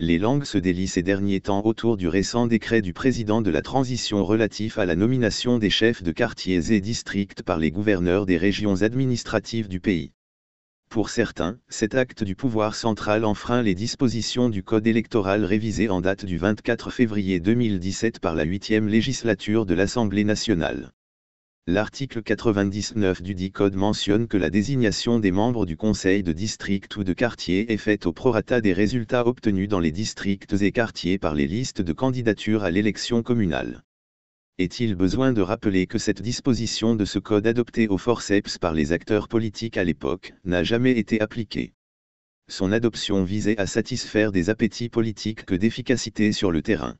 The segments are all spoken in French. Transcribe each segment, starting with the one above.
les langues se délient ces derniers temps autour du récent décret du président de la transition relatif à la nomination des chefs de quartiers et districts par les gouverneurs des régions administratives du pays. Pour certains, cet acte du pouvoir central enfreint les dispositions du Code électoral révisé en date du 24 février 2017 par la 8e législature de l'Assemblée nationale. L'article 99 du dit code mentionne que la désignation des membres du conseil de district ou de quartier est faite au prorata des résultats obtenus dans les districts et quartiers par les listes de candidatures à l'élection communale. Est-il besoin de rappeler que cette disposition de ce code adopté au forceps par les acteurs politiques à l'époque n'a jamais été appliquée Son adoption visait à satisfaire des appétits politiques que d'efficacité sur le terrain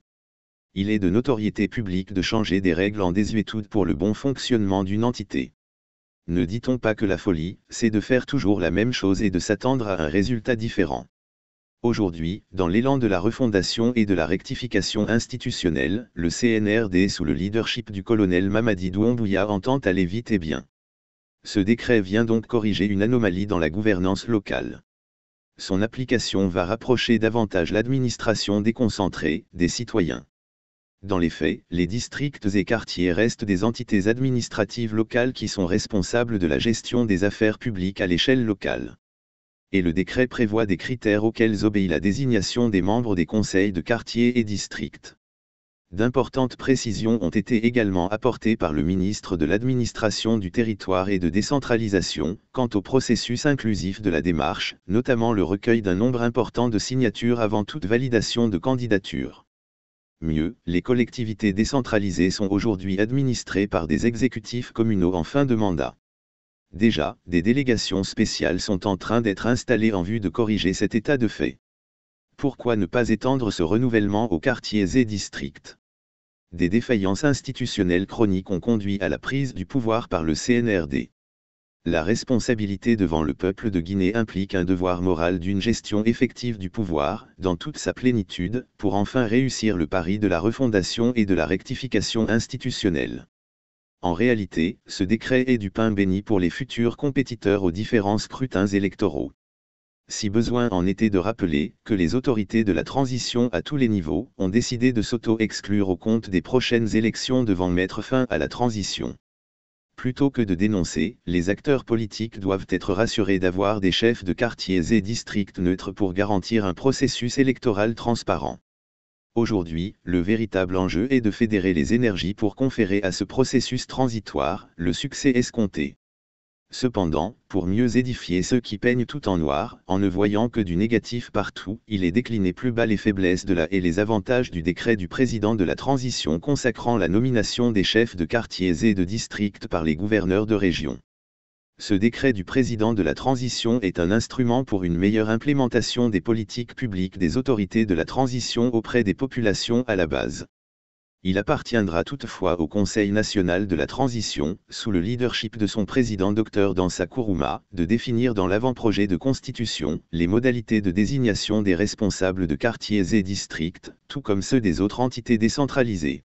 il est de notoriété publique de changer des règles en désuétude pour le bon fonctionnement d'une entité. Ne dit-on pas que la folie, c'est de faire toujours la même chose et de s'attendre à un résultat différent. Aujourd'hui, dans l'élan de la refondation et de la rectification institutionnelle, le CNRD sous le leadership du colonel Mamadi Douambouya entend aller vite et bien. Ce décret vient donc corriger une anomalie dans la gouvernance locale son application va rapprocher davantage l'administration déconcentrée des citoyens. Dans les faits, les districts et quartiers restent des entités administratives locales qui sont responsables de la gestion des affaires publiques à l'échelle locale. Et le décret prévoit des critères auxquels obéit la désignation des membres des conseils de quartier et district. D'importantes précisions ont été également apportées par le ministre de l'Administration du Territoire et de Décentralisation quant au processus inclusif de la démarche, notamment le recueil d'un nombre important de signatures avant toute validation de candidature. Mieux, les collectivités décentralisées sont aujourd'hui administrées par des exécutifs communaux en fin de mandat. Déjà, des délégations spéciales sont en train d'être installées en vue de corriger cet état de fait. Pourquoi ne pas étendre ce renouvellement aux quartiers et districts Des défaillances institutionnelles chroniques ont conduit à la prise du pouvoir par le CNRD. La responsabilité devant le peuple de Guinée implique un devoir moral d'une gestion effective du pouvoir, dans toute sa plénitude, pour enfin réussir le pari de la refondation et de la rectification institutionnelle. En réalité, ce décret est du pain béni pour les futurs compétiteurs aux différents scrutins électoraux. Si besoin en était de rappeler que les autorités de la transition à tous les niveaux ont décidé de s'auto-exclure au compte des prochaines élections devant mettre fin à la transition. Plutôt que de dénoncer, les acteurs politiques doivent être rassurés d'avoir des chefs de quartiers et districts neutres pour garantir un processus électoral transparent. Aujourd'hui, le véritable enjeu est de fédérer les énergies pour conférer à ce processus transitoire le succès escompté. Cependant, pour mieux édifier ceux qui peignent tout en noir, en ne voyant que du négatif partout, il est décliné plus bas les faiblesses de la et les avantages du décret du président de la transition consacrant la nomination des chefs de quartiers et de districts par les gouverneurs de région. Ce décret du président de la transition est un instrument pour une meilleure implémentation des politiques publiques des autorités de la transition auprès des populations à la base il appartiendra toutefois au Conseil national de la transition, sous le leadership de son président Dr Dansa Kuruma, de définir dans l'avant-projet de constitution les modalités de désignation des responsables de quartiers et districts, tout comme ceux des autres entités décentralisées.